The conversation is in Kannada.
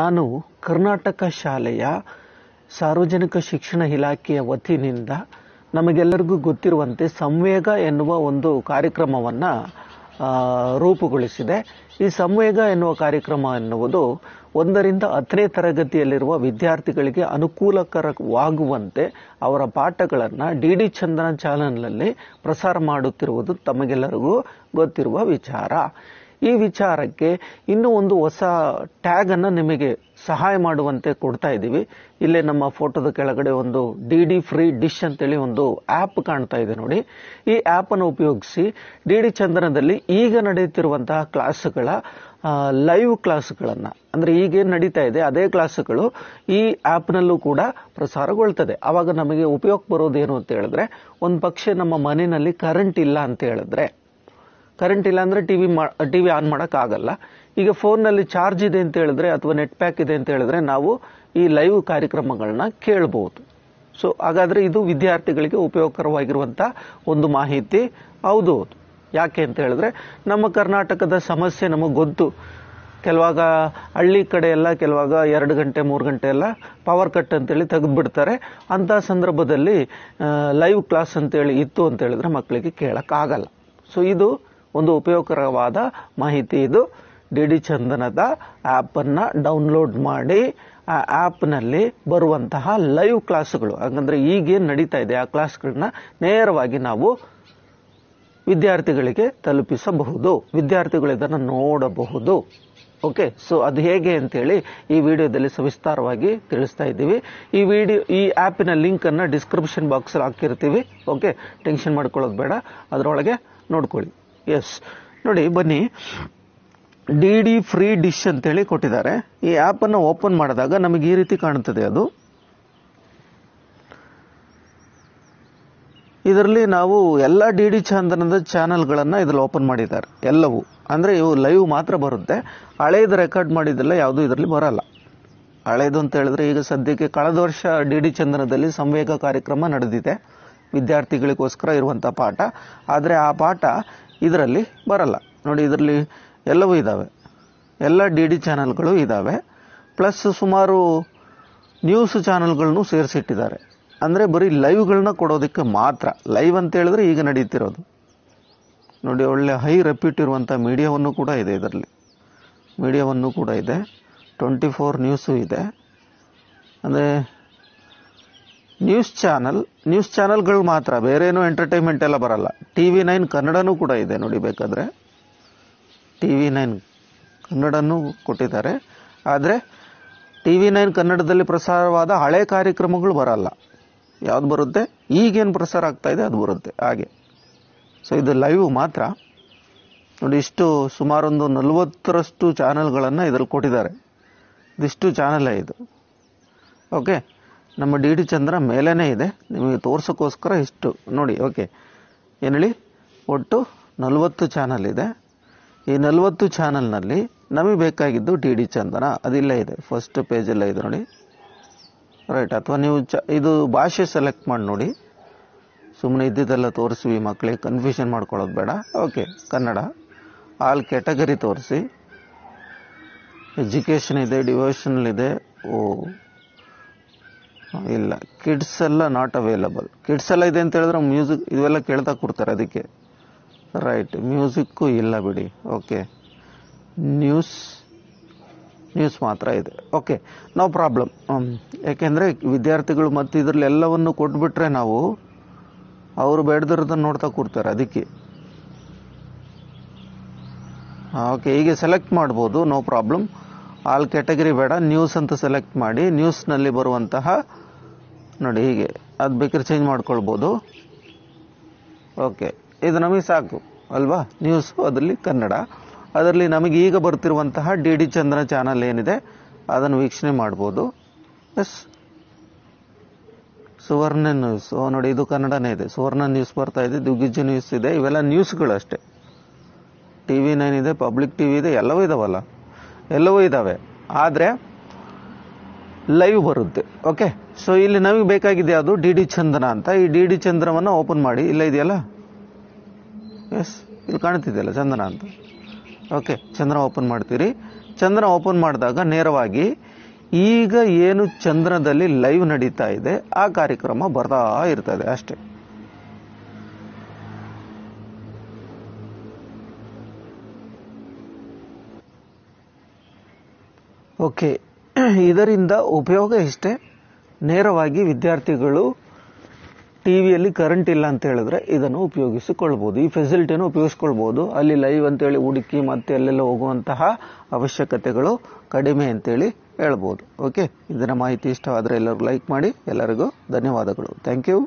ನಾನು ಕರ್ನಾಟಕ ಶಾಲೆಯ ಸಾರ್ವಜನಿಕ ಶಿಕ್ಷಣ ಇಲಾಖೆಯ ವತಿಯಿಂದ ನಮಗೆಲ್ಲರಿಗೂ ಗೊತ್ತಿರುವಂತೆ ಸಂವೇಗ ಎನ್ನುವ ಒಂದು ಕಾರ್ಯಕ್ರಮವನ್ನು ರೂಪುಗೊಳಿಸಿದೆ ಈ ಸಂವೇಗ ಎನ್ನುವ ಕಾರ್ಯಕ್ರಮ ಎನ್ನುವುದು ಒಂದರಿಂದ ಹತ್ತನೇ ತರಗತಿಯಲ್ಲಿರುವ ವಿದ್ಯಾರ್ಥಿಗಳಿಗೆ ಅನುಕೂಲಕರವಾಗುವಂತೆ ಅವರ ಪಾಠಗಳನ್ನು ಡಿ ಡಿ ಚಂದನ ಚಾನಲ್ನಲ್ಲಿ ಪ್ರಸಾರ ಮಾಡುತ್ತಿರುವುದು ತಮಗೆಲ್ಲರಿಗೂ ಗೊತ್ತಿರುವ ವಿಚಾರ ಈ ವಿಚಾರಕ್ಕೆ ಇನ್ನೂ ಒಂದು ಹೊಸ ಟ್ಯಾಗ್ ಅನ್ನು ನಿಮಗೆ ಸಹಾಯ ಮಾಡುವಂತೆ ಕೊಡ್ತಾ ಇದ್ದೀವಿ ಇಲ್ಲೇ ನಮ್ಮ ಫೋಟೋದ ಕೆಳಗಡೆ ಒಂದು ಡಿ ಡಿ ಫ್ರೀ ಡಿಶ್ ಅಂತೇಳಿ ಒಂದು ಆ್ಯಪ್ ಕಾಣ್ತಾ ಇದೆ ನೋಡಿ ಈ ಆಪ್ ಅನ್ನು ಉಪಯೋಗಿಸಿ ಡಿ ಡಿ ಚಂದನದಲ್ಲಿ ಈಗ ನಡೆಯುತ್ತಿರುವಂತಹ ಕ್ಲಾಸ್ಗಳ ಲೈವ್ ಕ್ಲಾಸ್ಗಳನ್ನು ಅಂದರೆ ಈಗೇನು ನಡೀತಾ ಇದೆ ಅದೇ ಕ್ಲಾಸ್ಗಳು ಈ ಆ್ಯಪ್ನಲ್ಲೂ ಕೂಡ ಪ್ರಸಾರಗೊಳ್ತದೆ ಆವಾಗ ನಮಗೆ ಉಪಯೋಗ ಬರೋದೇನು ಅಂತ ಹೇಳಿದ್ರೆ ಒಂದು ಪಕ್ಷ ನಮ್ಮ ಮನೆಯಲ್ಲಿ ಕರೆಂಟ್ ಇಲ್ಲ ಅಂತ ಹೇಳಿದ್ರೆ ಕರೆಂಟ್ ಇಲ್ಲ ಅಂದರೆ ಟಿ ವಿ ಮಾ ಟಿ ವಿ ಆನ್ ಮಾಡೋಕ್ಕಾಗಲ್ಲ ಈಗ ಫೋನ್ನಲ್ಲಿ ಚಾರ್ಜ್ ಇದೆ ಅಂತ ಹೇಳಿದ್ರೆ ಅಥವಾ ನೆಟ್ ಪ್ಯಾಕ್ ಇದೆ ಅಂತ ಹೇಳಿದ್ರೆ ನಾವು ಈ ಲೈವ್ ಕಾರ್ಯಕ್ರಮಗಳನ್ನ ಕೇಳಬಹುದು ಸೊ ಹಾಗಾದರೆ ಇದು ವಿದ್ಯಾರ್ಥಿಗಳಿಗೆ ಉಪಯೋಗಕರವಾಗಿರುವಂಥ ಒಂದು ಮಾಹಿತಿ ಹೌದು ಯಾಕೆ ಅಂತ ಹೇಳಿದ್ರೆ ನಮ್ಮ ಕರ್ನಾಟಕದ ಸಮಸ್ಯೆ ನಮಗೆ ಗೊತ್ತು ಕೆಲವಾಗ ಹಳ್ಳಿ ಕಡೆ ಎಲ್ಲ ಕೆಲವಾಗ ಎರಡು ಗಂಟೆ ಮೂರು ಗಂಟೆ ಎಲ್ಲ ಪವರ್ ಕಟ್ ಅಂತೇಳಿ ತೆಗೆದುಬಿಡ್ತಾರೆ ಅಂಥ ಸಂದರ್ಭದಲ್ಲಿ ಲೈವ್ ಕ್ಲಾಸ್ ಅಂತೇಳಿ ಇತ್ತು ಅಂತ ಹೇಳಿದ್ರೆ ಮಕ್ಕಳಿಗೆ ಕೇಳೋಕ್ಕಾಗಲ್ಲ ಸೊ ಇದು ಒಂದು ಉಪಯೋಗಕರವಾದ ಮಾಹಿತಿ ಇದು ಡಿ ಡಿ ಚಂದನದ ಆ್ಯಪನ್ನು ಡೌನ್ಲೋಡ್ ಮಾಡಿ ಆ ಆ್ಯಪ್ನಲ್ಲಿ ಬರುವಂತಹ ಲೈವ್ ಕ್ಲಾಸ್ಗಳು ಹಾಗಂದ್ರೆ ಈಗೇನು ನಡೀತಾ ಇದೆ ಆ ಕ್ಲಾಸ್ಗಳನ್ನ ನೇರವಾಗಿ ನಾವು ವಿದ್ಯಾರ್ಥಿಗಳಿಗೆ ತಲುಪಿಸಬಹುದು ವಿದ್ಯಾರ್ಥಿಗಳು ಇದನ್ನು ನೋಡಬಹುದು ಓಕೆ ಸೊ ಅದು ಹೇಗೆ ಅಂತೇಳಿ ಈ ವಿಡಿಯೋದಲ್ಲಿ ಸವಿಸ್ತಾರವಾಗಿ ತಿಳಿಸ್ತಾ ಇದ್ದೀವಿ ಈ ವಿಡಿಯೋ ಈ ಆ್ಯಪಿನ ಲಿಂಕನ್ನು ಡಿಸ್ಕ್ರಿಪ್ಷನ್ ಬಾಕ್ಸಲ್ಲಿ ಹಾಕಿರ್ತೀವಿ ಓಕೆ ಟೆನ್ಷನ್ ಮಾಡ್ಕೊಳ್ಳೋದು ಬೇಡ ಅದರೊಳಗೆ ನೋಡ್ಕೊಳ್ಳಿ ಎಸ್ ನೋಡಿ ಬನ್ನಿ ಡಿ ಡಿ ಫ್ರೀ ಡಿಶ್ ಅಂತೇಳಿ ಕೊಟ್ಟಿದ್ದಾರೆ ಈ ಆ್ಯಪನ್ನು ಓಪನ್ ಮಾಡಿದಾಗ ನಮಗೆ ಈ ರೀತಿ ಕಾಣುತ್ತದೆ ಅದು ಇದರಲ್ಲಿ ನಾವು ಎಲ್ಲ ಡಿ ಡಿ ಚಂದನದ ಚಾನಲ್ಗಳನ್ನು ಇದರಲ್ಲಿ ಓಪನ್ ಮಾಡಿದ್ದಾರೆ ಎಲ್ಲವೂ ಅಂದರೆ ಇವು ಲೈವ್ ಮಾತ್ರ ಬರುತ್ತೆ ಹಳೇದು ರೆಕಾರ್ಡ್ ಮಾಡಿದ್ದೆಲ್ಲ ಯಾವುದು ಇದರಲ್ಲಿ ಬರಲ್ಲ ಹಳೇದು ಅಂತ ಹೇಳಿದ್ರೆ ಈಗ ಸದ್ಯಕ್ಕೆ ಕಳೆದ ವರ್ಷ ಡಿ ಡಿ ಚಂದನದಲ್ಲಿ ಸಂವೇಗ ಕಾರ್ಯಕ್ರಮ ನಡೆದಿದೆ ವಿದ್ಯಾರ್ಥಿಗಳಿಗೋಸ್ಕರ ಇರುವಂಥ ಪಾಠ ಆದರೆ ಆ ಪಾಠ ಇದರಲ್ಲಿ ಬರಲ್ಲ ನೋಡಿ ಇದರಲ್ಲಿ ಎಲ್ಲವೂ ಇದ್ದಾವೆ ಎಲ್ಲ ಡಿ ಡಿ ಚಾನಲ್ಗಳು ಇದ್ದಾವೆ ಪ್ಲಸ್ ಸುಮಾರು ನ್ಯೂಸ್ ಚಾನಲ್ಗಳನ್ನೂ ಸೇರಿಸಿಟ್ಟಿದ್ದಾರೆ ಅಂದರೆ ಬರೀ ಲೈವ್ಗಳನ್ನ ಕೊಡೋದಕ್ಕೆ ಮಾತ್ರ ಲೈವ್ ಅಂತ ಹೇಳಿದ್ರೆ ಈಗ ನಡೀತಿರೋದು ನೋಡಿ ಒಳ್ಳೆ ಹೈ ರೆಪ್ಯೂಟ್ ಇರುವಂಥ ಮೀಡಿಯಾವನ್ನು ಕೂಡ ಇದೆ ಇದರಲ್ಲಿ ಮೀಡಿಯಾವನ್ನು ಕೂಡ ಇದೆ ಟ್ವೆಂಟಿ ಫೋರ್ ನ್ಯೂಸು ಇದೆ ಅಂದರೆ ನ್ಯೂಸ್ ಚಾನಲ್ ನ್ಯೂಸ್ ಚಾನಲ್ಗಳು ಮಾತ್ರ ಬೇರೇನು ಎಂಟರ್ಟೈನ್ಮೆಂಟ್ ಎಲ್ಲ ಬರಲ್ಲ ಟಿ ವಿ ನೈನ್ ಕನ್ನಡನೂ ಕೂಡ ಇದೆ ನೋಡಿ ಬೇಕಾದರೆ ಟಿ ವಿ ನೈನ್ ಕನ್ನಡನೂ ಕೊಟ್ಟಿದ್ದಾರೆ ಆದರೆ ಟಿ ವಿ ನೈನ್ ಕನ್ನಡದಲ್ಲಿ ಪ್ರಸಾರವಾದ ಹಳೆ ಕಾರ್ಯಕ್ರಮಗಳು ಬರಲ್ಲ ಯಾವುದು ಬರುತ್ತೆ ಈಗೇನು ಪ್ರಸಾರ ಆಗ್ತಾ ಇದೆ ಅದು ಬರುತ್ತೆ ಹಾಗೆ ಸೊ ಇದು ಲೈವ್ ಮಾತ್ರ ನೋಡಿ ಇಷ್ಟು ಸುಮಾರೊಂದು ನಲವತ್ತರಷ್ಟು ಚಾನಲ್ಗಳನ್ನು ಇದರಲ್ಲಿ ಕೊಟ್ಟಿದ್ದಾರೆ ಇದಿಷ್ಟು ಚಾನಲೇ ಇದು ಓಕೆ ನಮ್ಮ ಡಿ ಡಿ ಚಂದ್ರ ಮೇಲೇ ಇದೆ ನಿಮಗೆ ತೋರ್ಸೋಕ್ಕೋಸ್ಕರ ಇಷ್ಟು ನೋಡಿ ಓಕೆ ಏನು ಹೇಳಿ ಒಟ್ಟು ನಲವತ್ತು ಚಾನಲ್ ಇದೆ ಈ ನಲವತ್ತು ಚಾನಲ್ನಲ್ಲಿ ನಮಗೆ ಬೇಕಾಗಿದ್ದು ಡಿ ಡಿ ಚಂದನ ಅದಿಲ್ಲ ಇದೆ ಫಸ್ಟ್ ಪೇಜಲ್ಲೇ ಇದೆ ನೋಡಿ ರೈಟ್ ಅಥವಾ ನೀವು ಚ ಇದು ಭಾಷೆ ಸೆಲೆಕ್ಟ್ ಮಾಡಿ ನೋಡಿ ಸುಮ್ಮನೆ ಇದ್ದಿದ್ದೆಲ್ಲ ತೋರಿಸಿ ಮಕ್ಕಳಿಗೆ ಕನ್ಫ್ಯೂಷನ್ ಮಾಡ್ಕೊಳ್ಳೋದು ಬೇಡ ಓಕೆ ಕನ್ನಡ ಆಲ್ ಕ್ಯಾಟಗರಿ ತೋರಿಸಿ ಎಜುಕೇಷನ್ ಇದೆ ಡಿವೋಷನಲ್ ಇದೆ ಓ ಇಲ್ಲ ಕಿಡ್ಸ್ ಎಲ್ಲ ನಾಟ್ ಅವೈಲಬಲ್ ಕಿಡ್ಸ್ ಎಲ್ಲ ಇದೆ ಅಂತ ಹೇಳಿದ್ರೆ ಮ್ಯೂಸಿಕ್ ಇವೆಲ್ಲ ಕೇಳ್ತಾ ಕೊಡ್ತಾರೆ ಅದಕ್ಕೆ ರೈಟ್ ಮ್ಯೂಸಿಕ್ಕು ಇಲ್ಲ ಬಿಡಿ ಓಕೆ ನ್ಯೂಸ್ ನ್ಯೂಸ್ ಮಾತ್ರ ಇದೆ ಓಕೆ ನೋ ಪ್ರಾಬ್ಲಮ್ ಯಾಕೆಂದರೆ ವಿದ್ಯಾರ್ಥಿಗಳು ಮತ್ತು ಇದರಲ್ಲಿ ಎಲ್ಲವನ್ನು ಕೊಟ್ಬಿಟ್ರೆ ನಾವು ಅವರು ಬೇಡದಿರೋದನ್ನು ನೋಡ್ತಾ ಕೊಡ್ತಾರೆ ಅದಕ್ಕೆ ಓಕೆ ಹೀಗೆ ಸೆಲೆಕ್ಟ್ ಮಾಡ್ಬೋದು ನೋ ಪ್ರಾಬ್ಲಮ್ ಆಲ್ ಕ್ಯಾಟಗರಿ ಬೇಡ ನ್ಯೂಸ್ ಅಂತ ಸೆಲೆಕ್ಟ್ ಮಾಡಿ ನ್ಯೂಸ್ನಲ್ಲಿ ಬರುವಂತಹ ನೋಡಿ ಹೀಗೆ ಅದು ಬೇಕಾದ್ರೆ ಚೇಂಜ್ ಮಾಡ್ಕೊಳ್ಬೋದು ಓಕೆ ಇದು ನಮಗೆ ಸಾಕು ಅಲ್ವಾ ನ್ಯೂಸು ಅದರಲ್ಲಿ ಕನ್ನಡ ಅದರಲ್ಲಿ ನಮಗೆ ಈಗ ಬರ್ತಿರುವಂತಹ ಡಿ ಡಿ ಚಂದ್ರ ಚಾನಲ್ ಏನಿದೆ ಅದನ್ನು ವೀಕ್ಷಣೆ ಮಾಡ್ಬೋದು ಎಸ್ ಸುವರ್ಣ ನ್ಯೂಸ್ ನೋಡಿ ಇದು ಕನ್ನಡನೇ ಇದೆ ಸುವರ್ಣ ನ್ಯೂಸ್ ಬರ್ತಾ ಇದೆ ದಿಗ್ಗಿಜ್ಜ ನ್ಯೂಸ್ ಇದೆ ಇವೆಲ್ಲ ನ್ಯೂಸ್ಗಳು ಅಷ್ಟೇ ಟಿ ವಿ ನೈನ್ ಇದೆ ಪಬ್ಲಿಕ್ ಟಿ ವಿ ಇದೆ ಎಲ್ಲವೂ ಇದಾವಲ್ಲ ಎಲ್ಲವೂ ಇದ್ದಾವೆ ಆದರೆ ಲೈವ್ ಬರುತ್ತೆ ಓಕೆ ಸೊ ಇಲ್ಲಿ ನಮಗೆ ಬೇಕಾಗಿದೆ ಅದು ಡಿ ಡಿ ಚಂದ್ರನ ಅಂತ ಈ ಡಿ ಡಿ ಚಂದ್ರವನ್ನು ಓಪನ್ ಮಾಡಿ ಇಲ್ಲ ಇದೆಯಲ್ಲ ಎಸ್ ಇಲ್ಲಿ ಕಾಣ್ತಿದೆಯಲ್ಲ ಚಂದನ ಅಂತ ಓಕೆ ಚಂದ್ರ ಓಪನ್ ಮಾಡ್ತೀರಿ ಚಂದ್ರ ಓಪನ್ ಮಾಡಿದಾಗ ನೇರವಾಗಿ ಈಗ ಏನು ಚಂದ್ರದಲ್ಲಿ ಲೈವ್ ನಡೀತಾ ಇದೆ ಆ ಕಾರ್ಯಕ್ರಮ ಬರ್ತಾ ಇರ್ತದೆ ಅಷ್ಟೇ ಓಕೆ ಇದರಿಂದ ಉಪಯೋಗ ಇಷ್ಟೇ ನೇರವಾಗಿ ವಿದ್ಯಾರ್ಥಿಗಳು ಟಿ ವಿಯಲ್ಲಿ ಕರೆಂಟ್ ಇಲ್ಲ ಅಂತ ಹೇಳಿದ್ರೆ ಇದನ್ನು ಉಪಯೋಗಿಸಿಕೊಳ್ಬೋದು ಈ ಫೆಸಿಲಿಟಿಯನ್ನು ಉಪಯೋಗಿಸ್ಕೊಳ್ಬೋದು ಅಲ್ಲಿ ಲೈವ್ ಅಂತೇಳಿ ಹುಡುಕಿ ಮತ್ತೆ ಅಲ್ಲೆಲ್ಲ ಹೋಗುವಂತಹ ಅವಶ್ಯಕತೆಗಳು ಕಡಿಮೆ ಅಂತೇಳಿ ಹೇಳ್ಬೋದು ಓಕೆ ಇದರ ಮಾಹಿತಿ ಇಷ್ಟವಾದರೆ ಎಲ್ಲರೂ ಲೈಕ್ ಮಾಡಿ ಎಲ್ಲರಿಗೂ ಧನ್ಯವಾದಗಳು ಥ್ಯಾಂಕ್ ಯು